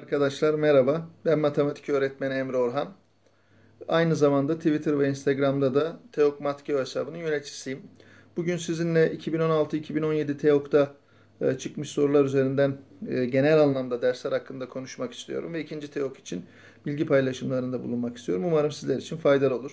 Arkadaşlar merhaba. Ben matematik öğretmeni Emre Orhan. Aynı zamanda Twitter ve Instagram'da da TEOK Matkeo hesabının yöneticisiyim. Bugün sizinle 2016-2017 TEOK'ta e, çıkmış sorular üzerinden e, genel anlamda dersler hakkında konuşmak istiyorum ve ikinci TEOK için bilgi paylaşımlarında bulunmak istiyorum. Umarım sizler için faydalı olur.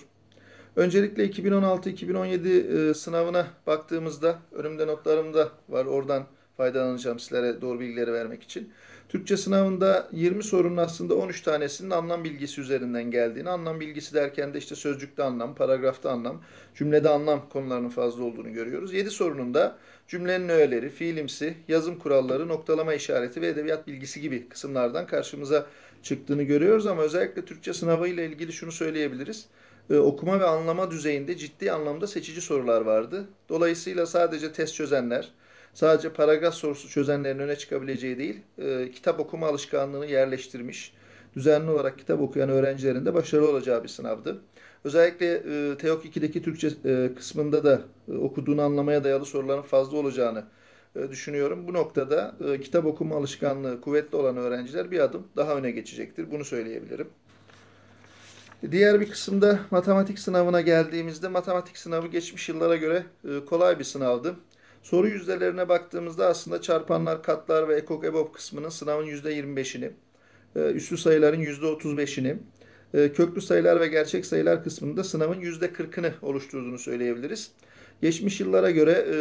Öncelikle 2016-2017 e, sınavına baktığımızda önümde notlarım da var. Oradan faydalanacağım sizlere doğru bilgileri vermek için. Türkçe sınavında 20 sorunun aslında 13 tanesinin anlam bilgisi üzerinden geldiğini, anlam bilgisi derken de işte sözcükte anlam, paragrafta anlam, cümlede anlam konularının fazla olduğunu görüyoruz. 7 sorunun da cümlenin öğeleri, fiilimsi, yazım kuralları, noktalama işareti ve edebiyat bilgisi gibi kısımlardan karşımıza çıktığını görüyoruz ama özellikle Türkçe sınavıyla ilgili şunu söyleyebiliriz ee, okuma ve anlama düzeyinde ciddi anlamda seçici sorular vardı. Dolayısıyla sadece test çözenler, sadece paragraf sorusu çözenlerin öne çıkabileceği değil, e, kitap okuma alışkanlığını yerleştirmiş, düzenli olarak kitap okuyan öğrencilerin de başarılı olacağı bir sınavdı. Özellikle e, TEOK 2'deki Türkçe e, kısmında da e, okuduğunu anlamaya dayalı soruların fazla olacağını e, düşünüyorum. Bu noktada e, kitap okuma alışkanlığı kuvvetli olan öğrenciler bir adım daha öne geçecektir. Bunu söyleyebilirim. Diğer bir kısımda matematik sınavına geldiğimizde matematik sınavı geçmiş yıllara göre e, kolay bir sınavdı. Soru yüzdelerine baktığımızda aslında çarpanlar, katlar ve ekok ebop kısmının sınavın %25'ini, e, üslü sayıların %35'ini, e, köklü sayılar ve gerçek sayılar kısmında sınavın %40'ını oluşturduğunu söyleyebiliriz. Geçmiş yıllara göre e,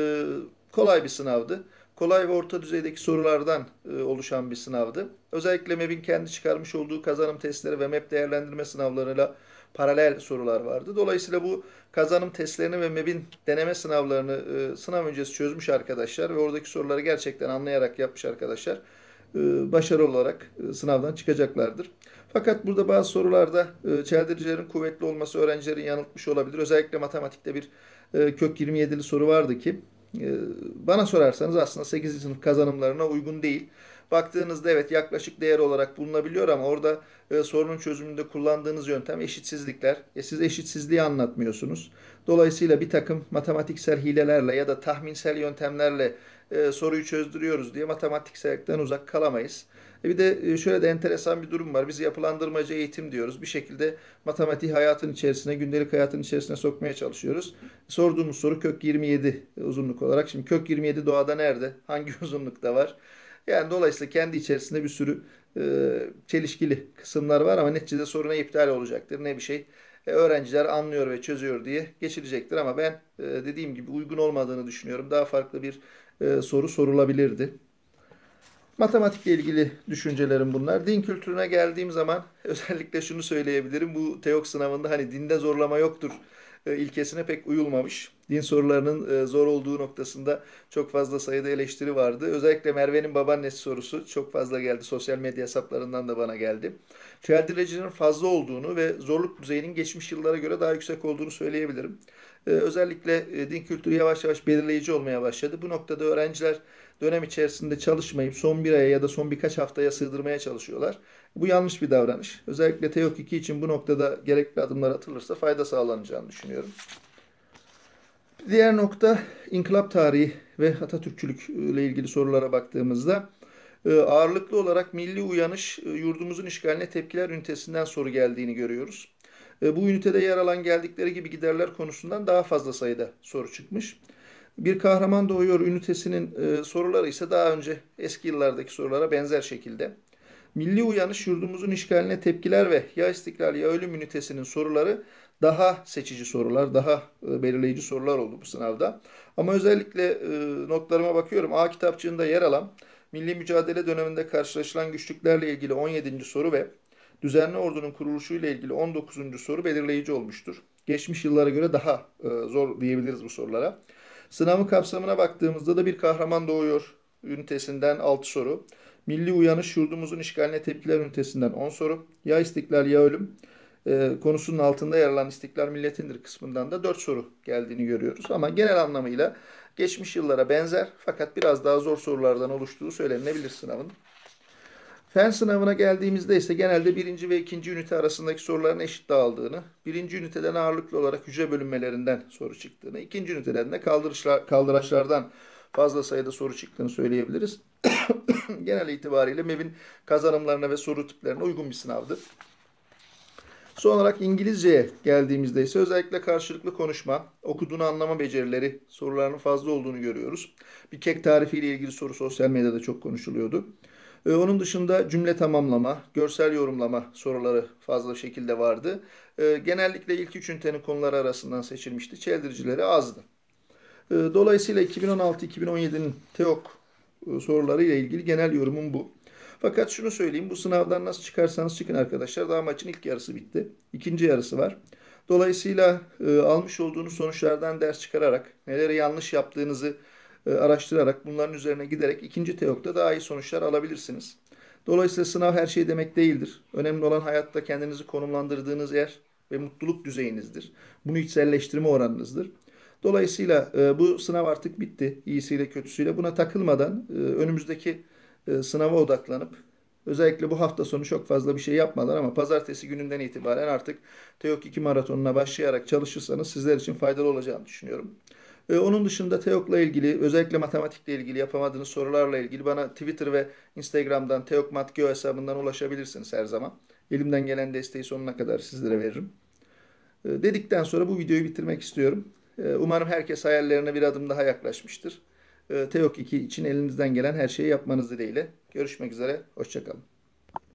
kolay bir sınavdı. Kolay ve orta düzeydeki sorulardan oluşan bir sınavdı. Özellikle MEB'in kendi çıkarmış olduğu kazanım testleri ve MEB değerlendirme sınavlarıyla paralel sorular vardı. Dolayısıyla bu kazanım testlerini ve MEB'in deneme sınavlarını e, sınav öncesi çözmüş arkadaşlar ve oradaki soruları gerçekten anlayarak yapmış arkadaşlar e, başarılı olarak e, sınavdan çıkacaklardır. Fakat burada bazı sorularda e, çeldiricilerin kuvvetli olması öğrencilerin yanıltmış olabilir. Özellikle matematikte bir e, kök 27'li soru vardı ki e, bana sorarsanız aslında 8. sınıf kazanımlarına uygun değil baktığınızda evet yaklaşık değer olarak bulunabiliyor ama orada e, sorunun çözümünde kullandığınız yöntem eşitsizlikler. E, siz eşitsizliği anlatmıyorsunuz. Dolayısıyla bir takım matematiksel hilelerle ya da tahminsel yöntemlerle e, soruyu çözdürüyoruz diye matematikselden uzak kalamayız. E bir de e, şöyle de enteresan bir durum var. Biz yapılandırmacı eğitim diyoruz. Bir şekilde matematiği hayatın içerisine, gündelik hayatın içerisine sokmaya çalışıyoruz. Sorduğumuz soru kök 27 uzunluk olarak. Şimdi kök 27 doğada nerede? Hangi uzunlukta var? Yani dolayısıyla kendi içerisinde bir sürü e, çelişkili kısımlar var ama neticede soruna iptal olacaktır. Ne bir şey e, öğrenciler anlıyor ve çözüyor diye geçirecektir ama ben e, dediğim gibi uygun olmadığını düşünüyorum. Daha farklı bir e, soru sorulabilirdi. Matematikle ilgili düşüncelerim bunlar. Din kültürüne geldiğim zaman özellikle şunu söyleyebilirim. Bu TEOK sınavında hani dinde zorlama yoktur e, ilkesine pek uyulmamış. Din sorularının e, zor olduğu noktasında çok fazla sayıda eleştiri vardı. Özellikle Merve'nin babaannesi sorusu çok fazla geldi. Sosyal medya hesaplarından da bana geldi. Çeldirecinin fazla olduğunu ve zorluk düzeyinin geçmiş yıllara göre daha yüksek olduğunu söyleyebilirim. E, özellikle din kültürü yavaş yavaş belirleyici olmaya başladı. Bu noktada öğrenciler dönem içerisinde çalışmayıp son bir aya ya da son birkaç haftaya sığdırmaya çalışıyorlar. Bu yanlış bir davranış. Özellikle TEOK 2 için bu noktada gerekli adımlar atılırsa fayda sağlanacağını düşünüyorum. Diğer nokta inkılap tarihi ve Atatürkçülük e, ile ilgili sorulara baktığımızda e, ağırlıklı olarak milli uyanış e, yurdumuzun işgaline tepkiler ünitesinden soru geldiğini görüyoruz. Bu ünitede yer alan geldikleri gibi giderler konusundan daha fazla sayıda soru çıkmış. Bir kahraman doğuyor ünitesinin e, soruları ise daha önce eski yıllardaki sorulara benzer şekilde. Milli uyanış yurdumuzun işgaline tepkiler ve ya istiklal ya ölüm ünitesinin soruları daha seçici sorular, daha e, belirleyici sorular oldu bu sınavda. Ama özellikle e, notlarıma bakıyorum A kitapçığında yer alan milli mücadele döneminde karşılaşılan güçlüklerle ilgili 17. soru ve düzenli ordunun kuruluşuyla ilgili 19. soru belirleyici olmuştur. Geçmiş yıllara göre daha e, zor diyebiliriz bu sorulara. Sınavı kapsamına baktığımızda da bir kahraman doğuyor ünitesinden 6 soru. Milli uyanış yurdumuzun işgaline tepkiler ünitesinden 10 soru. Ya istiklal ya ölüm e, konusunun altında yer alan istiklal milletindir kısmından da 4 soru geldiğini görüyoruz. Ama genel anlamıyla geçmiş yıllara benzer fakat biraz daha zor sorulardan oluştuğu söylenebilir sınavın. Fen sınavına geldiğimizde ise genelde birinci ve ikinci ünite arasındaki soruların eşit dağıldığını, birinci üniteden ağırlıklı olarak hücre bölünmelerinden soru çıktığını, ikinci üniteden de kaldırışlar, kaldıraçlardan fazla sayıda soru çıktığını söyleyebiliriz. Genel itibariyle MEB'in kazanımlarına ve soru tiplerine uygun bir sınavdı. Son olarak İngilizceye geldiğimizde ise özellikle karşılıklı konuşma, okuduğunu anlama becerileri sorularının fazla olduğunu görüyoruz. Bir kek tarifiyle ilgili soru sosyal medyada çok konuşuluyordu. E, onun dışında cümle tamamlama, görsel yorumlama soruları fazla şekilde vardı. E, genellikle ilk üç ünitenin konuları arasından seçilmişti. Çeldiricileri azdı. Ee, e, dolayısıyla 2016-2017'nin TEOK soruları ile ilgili genel yorumum bu. Fakat şunu söyleyeyim bu sınavdan nasıl çıkarsanız çıkın arkadaşlar daha maçın ilk yarısı bitti. İkinci yarısı var. Dolayısıyla e, almış olduğunuz sonuçlardan ders çıkararak neleri yanlış yaptığınızı e, araştırarak, bunların üzerine giderek ikinci teokta daha iyi sonuçlar alabilirsiniz. Dolayısıyla sınav her şey demek değildir. Önemli olan hayatta kendinizi konumlandırdığınız yer ve mutluluk düzeyinizdir. Bunu içselleştirme oranınızdır. Dolayısıyla e, bu sınav artık bitti. İyisiyle kötüsüyle buna takılmadan e, önümüzdeki sınava odaklanıp özellikle bu hafta sonu çok fazla bir şey yapmadan ama pazartesi gününden itibaren artık TEOK 2 maratonuna başlayarak çalışırsanız sizler için faydalı olacağını düşünüyorum. E, onun dışında TEOK'la ilgili özellikle matematikle ilgili yapamadığınız sorularla ilgili bana Twitter ve Instagram'dan TEOKMatGeo hesabından ulaşabilirsiniz her zaman. Elimden gelen desteği sonuna kadar sizlere veririm. E, dedikten sonra bu videoyu bitirmek istiyorum. E, umarım herkes hayallerine bir adım daha yaklaşmıştır. TEOK 2 için elinizden gelen her şeyi yapmanız dileğiyle. Görüşmek üzere, hoşçakalın.